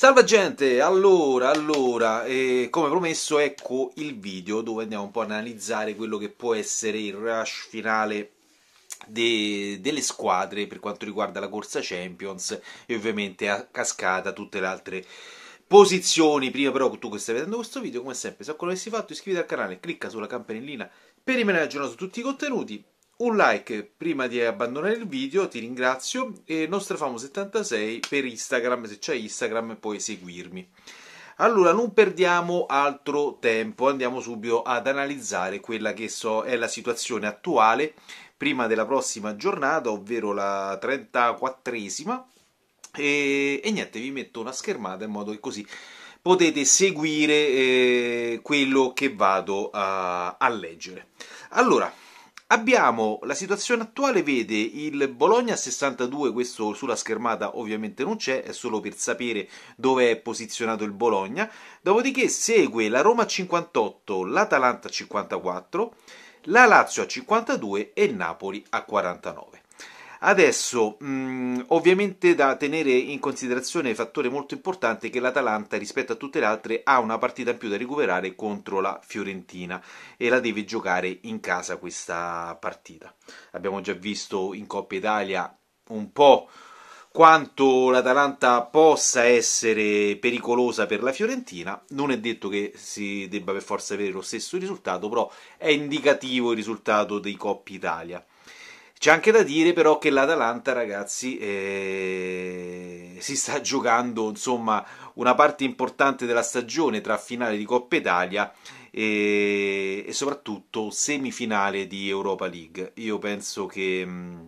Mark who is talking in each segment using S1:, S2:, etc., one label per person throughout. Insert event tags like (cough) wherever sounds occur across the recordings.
S1: Salve gente, allora, allora, eh, come promesso ecco il video dove andiamo un po' ad analizzare quello che può essere il rush finale de delle squadre per quanto riguarda la corsa Champions e ovviamente a cascata tutte le altre posizioni. Prima però tu che stai vedendo questo video, come sempre, se ancora non l'avessi fatto iscriviti al canale, clicca sulla campanellina per rimanere aggiornato su tutti i contenuti un like prima di abbandonare il video, ti ringrazio, e Nostrafamo76 per Instagram, se c'è Instagram puoi seguirmi. Allora, non perdiamo altro tempo, andiamo subito ad analizzare quella che so è la situazione attuale prima della prossima giornata, ovvero la 34esima, e, e niente, vi metto una schermata in modo che così potete seguire eh, quello che vado a, a leggere. Allora, Abbiamo la situazione attuale vede il Bologna a 62, questo sulla schermata ovviamente non c'è, è solo per sapere dove è posizionato il Bologna. Dopodiché segue la Roma a 58, l'Atalanta a 54, la Lazio a 52 e il Napoli a 49. Adesso, mh, mm, ovviamente da tenere in considerazione il fattore molto importante che l'Atalanta rispetto a tutte le altre ha una partita in più da recuperare contro la Fiorentina e la deve giocare in casa questa partita. Abbiamo già visto in Coppa Italia un po' quanto l'Atalanta possa essere pericolosa per la Fiorentina, non è detto che si debba per forza avere lo stesso risultato, però è indicativo il risultato dei Coppa Italia. C'è anche da dire però che l'Atalanta, ragazzi, eh, si sta (laughs) giocando insomma, una parte importante della stagione tra finale di Coppa Italia e, e soprattutto semifinale di Europa League. Io penso che... Mh, mm,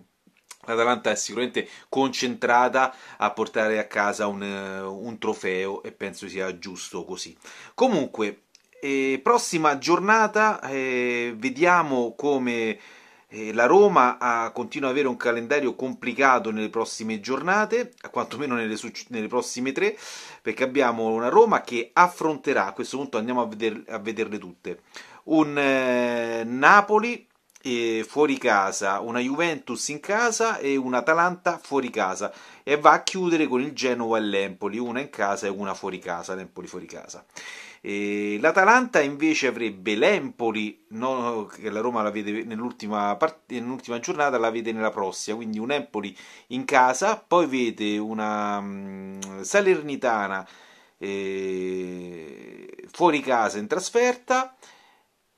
S1: L'Atalanta è sicuramente concentrata a portare a casa un, eh, un trofeo e penso sia giusto così. Comunque, eh, prossima giornata, eh, vediamo come eh, la Roma ha, ah, continua ad avere un calendario complicato nelle prossime giornate, quantomeno nelle, nelle, prossime tre, perché abbiamo una Roma che affronterà, a questo punto andiamo a, veder, a vederle tutte, un eh, Napoli eh, fuori casa, una Juventus in casa e un Atalanta fuori casa e va a chiudere con il Genoa e l'Empoli, una in casa e una fuori casa, l'Empoli fuori casa. L'Atalanta invece avrebbe l'Empoli, no, che la Roma la vede nell'ultima, part- nell'ultima, giornata, la vede nella prossima, quindi un Empoli in casa, poi vede una um, Salernitana eh, fuori casa in trasferta,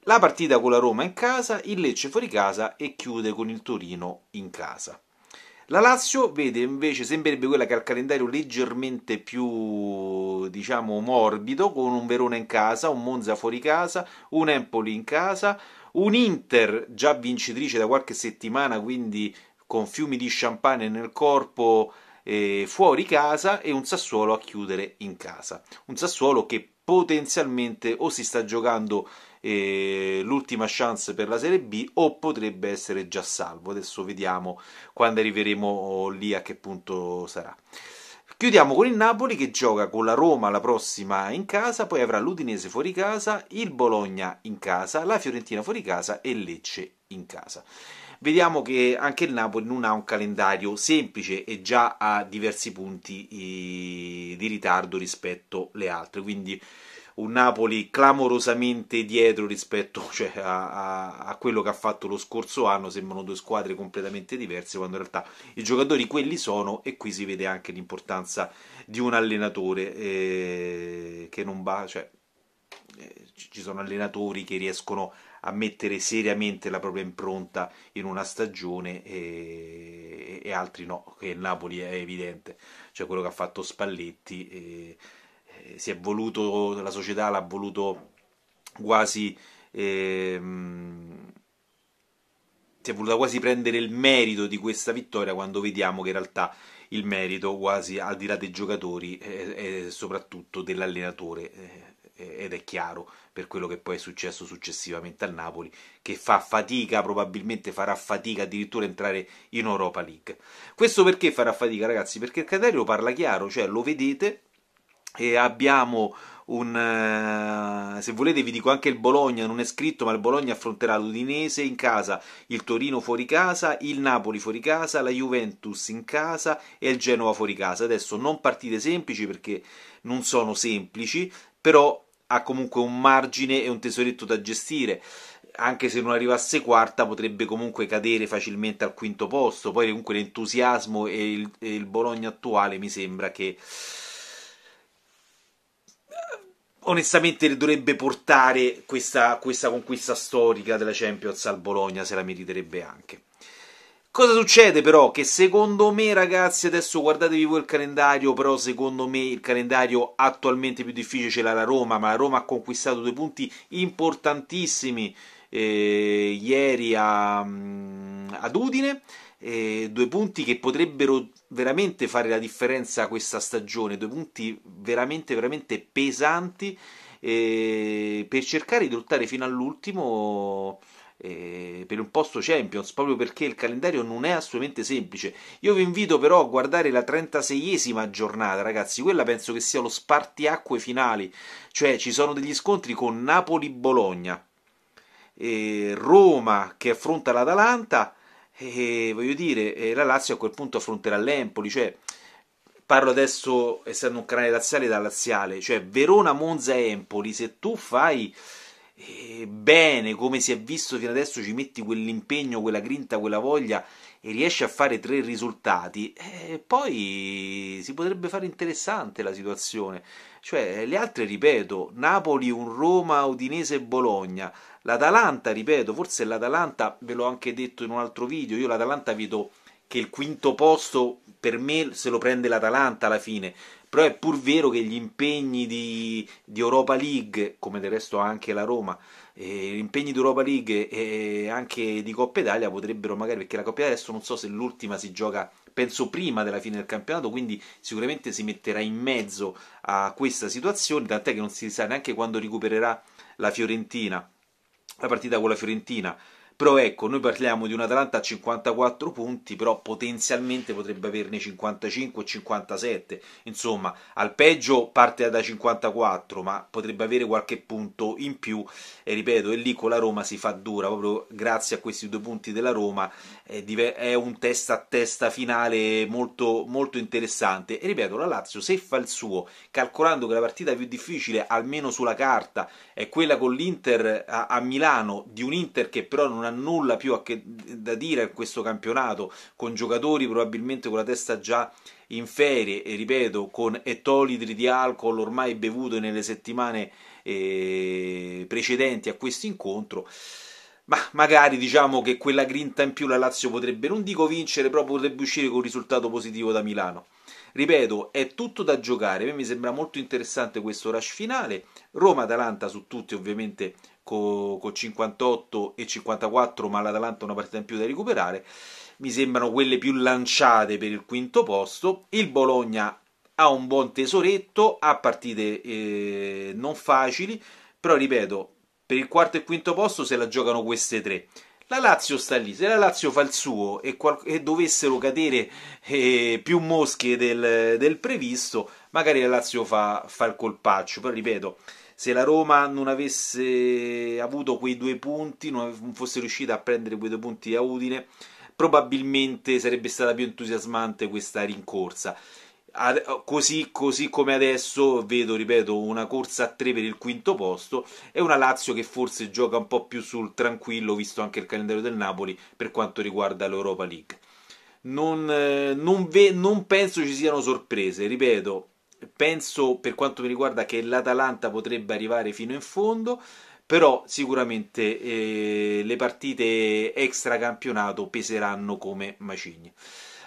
S1: la partita con la Roma in casa, il Lecce fuori casa e chiude con il Torino in casa. La Lazio vede invece, sembrerebbe quella che ha il calendario leggermente più, diciamo, morbido, con un Verona in casa, un Monza fuori casa, un Empoli in casa, un Inter già vincitrice da qualche settimana, quindi con fiumi di champagne nel corpo eh, fuori casa e un Sassuolo a chiudere in casa. Un Sassuolo che potenzialmente o si sta giocando eh, l'ultima chance per la Serie B o potrebbe essere già salvo. Adesso vediamo quando arriveremo lì a che punto sarà. Chiudiamo con il Napoli che gioca con la Roma la prossima in casa, poi avrà l'Udinese fuori casa, il Bologna in casa, la Fiorentina fuori casa e Lecce in casa. Vediamo che anche il Napoli non ha un calendario semplice e già ha diversi punti eh, di ritardo rispetto alle altre, quindi un Napoli clamorosamente dietro rispetto (laughs) cioè, a, a, a, quello che ha fatto lo scorso anno, sembrano due squadre completamente diverse quando in realtà i giocatori quelli sono e qui si vede anche l'importanza di un allenatore eh, che non va, cioè, eh, ci sono allenatori che riescono a mettere seriamente la propria impronta in una stagione e, e altri no, che il Napoli è evidente, cioè quello che ha fatto Spalletti. Eh, eh, si è voluto, la società l'ha voluto quasi... Ehm, si è voluta quasi prendere il merito di questa vittoria quando vediamo che in realtà il merito quasi al di là dei giocatori e, e soprattutto dell'allenatore eh, ed è chiaro per quello che poi è successo successivamente al Napoli che fa fatica, probabilmente farà fatica addirittura entrare in Europa League. Questo perché farà fatica ragazzi? Perché il Caterio parla chiaro, cioè lo vedete e abbiamo un, eh, se volete vi dico anche il Bologna, non è scritto, ma il Bologna affronterà l'Udinese in casa, il Torino fuori casa, il Napoli fuori casa, la Juventus in casa e il Genova fuori casa. Adesso non partite semplici perché non sono semplici, però ha comunque un margine e un tesoretto da gestire. Anche se non arrivasse quarta, potrebbe comunque cadere facilmente al quinto posto. Poi, comunque, l'entusiasmo e il, e il Bologna attuale mi sembra che onestamente dovrebbe portare questa, questa conquista storica della Champions al Bologna, se la meriterebbe anche. Cosa succede però? Che secondo me, ragazzi, adesso guardatevi voi il calendario, però secondo me il calendario attualmente più difficile ce l'ha la Roma, ma la Roma ha conquistato due punti importantissimi eh, ieri a, mm, ad Udine eh, due punti che potrebbero veramente fare la differenza questa stagione, due punti veramente, veramente pesanti eh, per cercare di lottare fino all'ultimo eh, per un posto Champions, proprio perché il calendario non è assolutamente semplice. Io vi invito però a guardare la 36esima giornata, ragazzi, quella penso che sia lo spartiacque finale, cioè ci sono degli scontri con Napoli-Bologna, eh, Roma che affronta l'Atalanta, e eh, eh, voglio dire, eh, la Lazio a quel punto affronterà l'Empoli, cioè parlo adesso essendo un canale laziale da laziale, cioè Verona, Monza e Empoli, se tu fai eh, bene come si è visto fino adesso, ci metti quell'impegno, quella grinta, quella voglia e riesce a fare tre risultati, eh, poi si potrebbe fare interessante la situazione. Cioè, le altre, ripeto, Napoli, un Roma, Udinese e Bologna. L'Atalanta, ripeto, forse l'Atalanta, ve l'ho anche detto in un altro video, io l'Atalanta vedo che il quinto posto per me se lo prende l'Atalanta alla fine. Però è pur vero che gli impegni di, di Europa League, come del resto anche la Roma, eh, gli impegni di Europa League e anche di Coppa Italia potrebbero magari, perché la Coppa Italia adesso non so se l'ultima si gioca, penso prima della fine del campionato, quindi sicuramente si metterà in mezzo a questa situazione, tant'è che non si sa neanche quando recupererà la Fiorentina, la partita con la Fiorentina però ecco, noi parliamo di un Atalanta a 54 punti, però potenzialmente potrebbe averne 55 57, insomma, al peggio parte da 54, ma potrebbe avere qualche punto in più, e ripeto, e lì con la Roma si fa dura, proprio grazie a questi due punti della Roma, eh, è un testa a testa finale molto, molto interessante, e ripeto, la Lazio se fa il suo, calcolando che la partita più difficile, almeno sulla carta, è quella con l'Inter a, a Milano, di un Inter che però non non ha nulla più che, da dire a questo campionato, con giocatori probabilmente con la testa già in ferie, e ripeto, con ettolitri di alcol ormai bevuto nelle settimane eh, precedenti a questo incontro. Ma magari diciamo che quella grinta in più la Lazio potrebbe, non dico vincere, però potrebbe uscire con un risultato positivo da Milano. Ripeto, è tutto da giocare, a me mi sembra molto interessante questo rush finale. Roma-Atalanta su tutti ovviamente con co 58 e 54, ma l'Atalanta una partita in più da recuperare. Mi sembrano quelle più lanciate per il quinto posto. Il Bologna ha un buon tesoretto, ha partite eh, non facili, però ripeto, per il quarto e quinto posto se la giocano queste tre. La Lazio sta lì, se la Lazio fa il suo e, qual- e dovessero cadere eh, più mosche del, del, previsto, magari la Lazio fa, fa il colpaccio, però ripeto, se la Roma non avesse avuto quei due punti, non fosse riuscita a prendere quei due punti a Udine, probabilmente sarebbe stata più entusiasmante questa rincorsa. Oh, così, così, come adesso vedo, ripeto, una corsa a tre per il quinto posto e una Lazio che forse gioca un po' più sul tranquillo, visto anche il calendario del Napoli per quanto riguarda l'Europa League. Non, eh, non, ve, non penso ci siano sorprese, ripeto, penso per quanto mi riguarda che l'Atalanta potrebbe arrivare fino in fondo, però sicuramente eh, le partite extra campionato peseranno come macigni.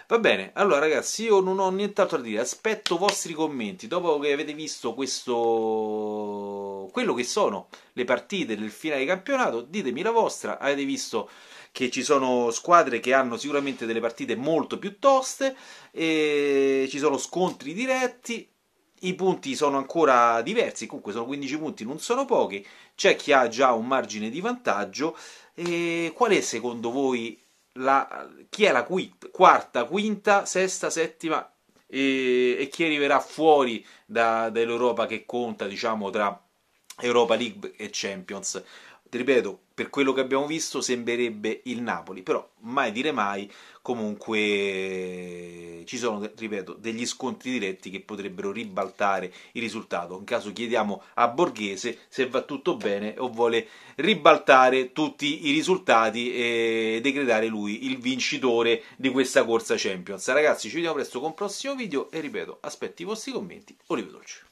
S1: Va bene, allora ragazzi, io non ho nient'altro da dire, aspetto i vostri commenti dopo che avete visto questo quello che sono le partite del finale campionato, ditemi la vostra, avete visto che ci sono squadre che hanno sicuramente delle partite molto più toste e ci sono scontri diretti i punti sono ancora diversi, comunque sono 15 punti, non sono pochi, c'è chi ha già un margine di vantaggio. E qual è secondo voi la, chi è la quinta, quarta, quinta, sesta, settima e, e chi arriverà fuori da, dall'Europa che conta, diciamo, tra Europa League e Champions. Ti ripeto, per quello che abbiamo visto sembrerebbe il Napoli, però mai dire mai, comunque ci sono, ripeto, degli scontri diretti che potrebbero ribaltare il risultato. In caso chiediamo a Borghese se va tutto bene o vuole ribaltare tutti i risultati e decretare lui il vincitore di questa corsa Champions. Ragazzi, ci vediamo presto con un prossimo video e ripeto, aspetto i vostri commenti. Olive